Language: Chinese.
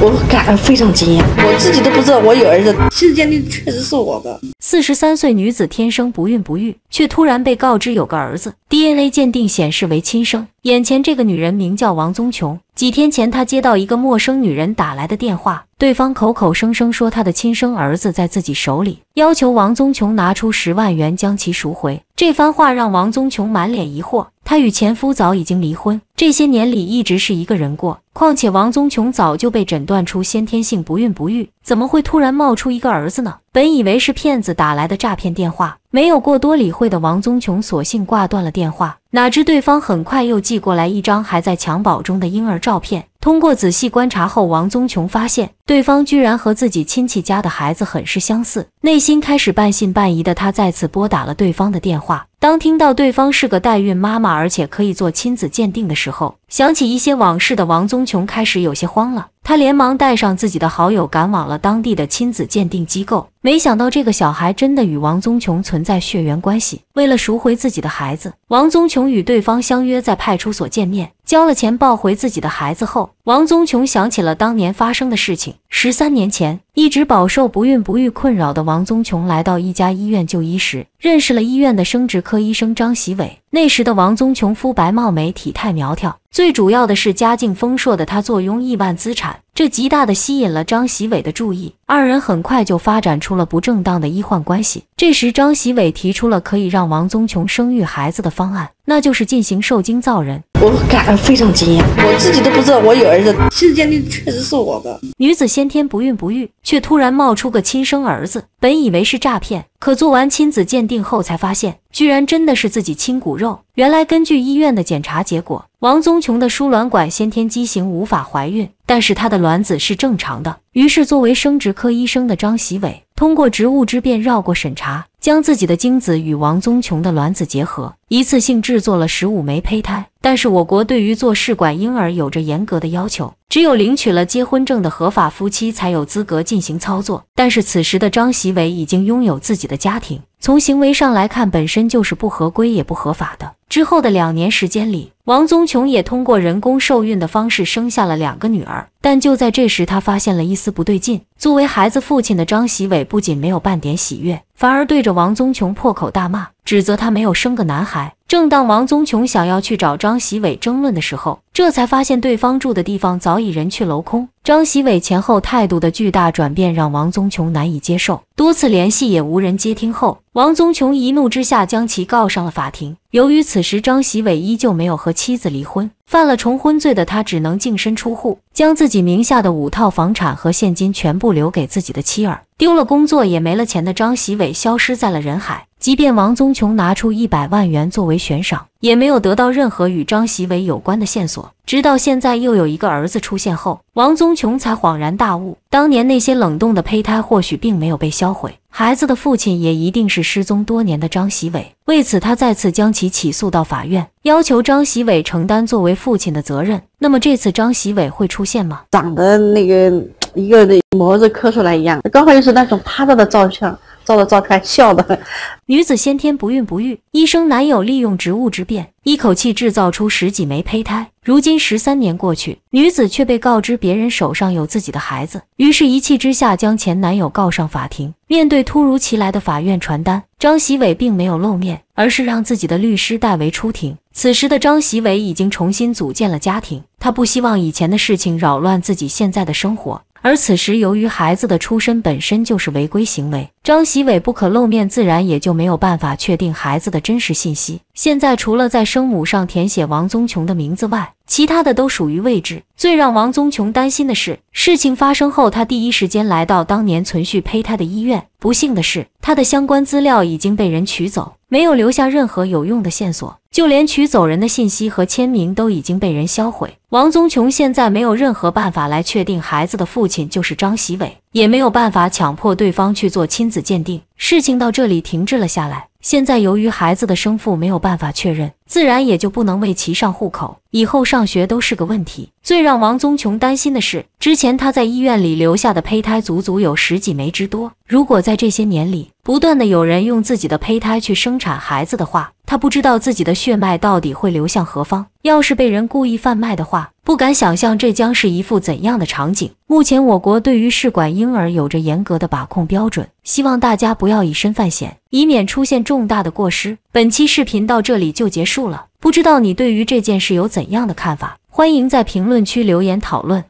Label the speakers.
Speaker 1: 我感到非常惊讶，我自己都不知道我有儿子。亲子鉴定确实是我的。四十三岁女子天生不孕不育，却突然被告知有个儿子，DNA 鉴定显示为亲生。眼前这个女人名叫王宗琼。几天前，她接到一个陌生女人打来的电话，对方口口声声说她的亲生儿子在自己手里，要求王宗琼拿出十万元将其赎回。这番话让王宗琼满脸疑惑。她与前夫早已经离婚，这些年里一直是一个人过。况且王宗琼早就被诊断出先天性不孕不育，怎么会突然冒出一个儿子呢？本以为是骗子打来的诈骗电话，没有过多理会的王宗琼，索性挂断了电话。哪知对方很快又寄过来一张还在襁褓中的婴儿照片。通过仔细观察后，王宗琼发现对方居然和自己亲戚家的孩子很是相似，内心开始半信半疑的他再次拨打了对方的电话。当听到对方是个代孕妈妈，而且可以做亲子鉴定的时候，想起一些往事的王宗琼开始有些慌了。他连忙带上自己的好友，赶往了当地的亲子鉴定机构。没想到，这个小孩真的与王宗琼存在血缘关系。为了赎回自己的孩子，王宗琼与对方相约在派出所见面，交了钱抱回自己的孩子后，王宗琼想起了当年发生的事情。十三年前，一直饱受不孕不育困扰的王宗琼来到一家医院就医时，认识了医院的生殖科医生张喜伟。那时的王宗琼肤白貌美，体态苗条。最主要的是家境丰硕的他坐拥亿万资产，这极大的吸引了张喜伟的注意。二人很快就发展出了不正当的医患关系。这时，张喜伟提出了可以让王宗琼生育孩子的方案，那就是进行受精造人。我感到非常惊讶，我自己都不知道我有儿子。亲子鉴定确实是我的。女子先天不孕不育，却突然冒出个亲生儿子。本以为是诈骗，可做完亲子鉴定后才发现，居然真的是自己亲骨肉。原来，根据医院的检查结果。王宗琼的输卵管先天畸形，无法怀孕，但是她的卵子是正常的。于是，作为生殖科医生的张喜伟，通过植物之便绕过审查，将自己的精子与王宗琼的卵子结合，一次性制作了十五枚胚胎。但是我国对于做试管婴儿有着严格的要求，只有领取了结婚证的合法夫妻才有资格进行操作。但是此时的张喜伟已经拥有自己的家庭，从行为上来看，本身就是不合规也不合法的。之后的两年时间里，王宗琼也通过人工受孕的方式生下了两个女儿。但就在这时，他发现了一丝不对劲。作为孩子父亲的张喜伟不仅没有半点喜悦，反而对着王宗琼破口大骂。指责他没有生个男孩。正当王宗琼想要去找张喜伟争论的时候，这才发现对方住的地方早已人去楼空。张喜伟前后态度的巨大转变让王宗琼难以接受，多次联系也无人接听后，王宗琼一怒之下将其告上了法庭。由于此时张喜伟依旧没有和妻子离婚，犯了重婚罪的他只能净身出户，将自己名下的五套房产和现金全部留给自己的妻儿。丢了工作也没了钱的张喜伟消失在了人海。即便王宗琼拿出一百万元作为悬赏，也没有得到任何与张喜伟有关的线索。直到现在，又有一个儿子出现后，王宗琼才恍然大悟：当年那些冷冻的胚胎或许并没有被销毁，孩子的父亲也一定是失踪多年的张喜伟。为此，他再次将其起诉到法院，要求张喜伟承担作为父亲的责任。那么，这次张喜伟会出现吗？长得那个一个模子刻出来一样，刚好又是那种趴着的照相。照了照，看笑的。女子先天不孕不育，医生男友利用职务之便，一口气制造出十几枚胚胎。如今十三年过去，女子却被告知别人手上有自己的孩子，于是一气之下将前男友告上法庭。面对突如其来的法院传单，张喜伟并没有露面，而是让自己的律师代为出庭。此时的张喜伟已经重新组建了家庭，他不希望以前的事情扰乱自己现在的生活。而此时，由于孩子的出身本身就是违规行为，张喜伟不可露面，自然也就没有办法确定孩子的真实信息。现在，除了在生母上填写王宗琼的名字外，其他的都属于未知。最让王宗琼担心的是，事情发生后，他第一时间来到当年存续胚胎的医院，不幸的是，他的相关资料已经被人取走，没有留下任何有用的线索。就连取走人的信息和签名都已经被人销毁。王宗琼现在没有任何办法来确定孩子的父亲就是张喜伟，也没有办法强迫对方去做亲子鉴定。事情到这里停滞了下来。现在由于孩子的生父没有办法确认。自然也就不能为其上户口，以后上学都是个问题。最让王宗琼担心的是，之前他在医院里留下的胚胎足足有十几枚之多。如果在这些年里不断的有人用自己的胚胎去生产孩子的话，他不知道自己的血脉到底会流向何方。要是被人故意贩卖的话，不敢想象这将是一副怎样的场景。目前我国对于试管婴儿有着严格的把控标准，希望大家不要以身犯险，以免出现重大的过失。本期视频到这里就结束了，不知道你对于这件事有怎样的看法？欢迎在评论区留言讨论。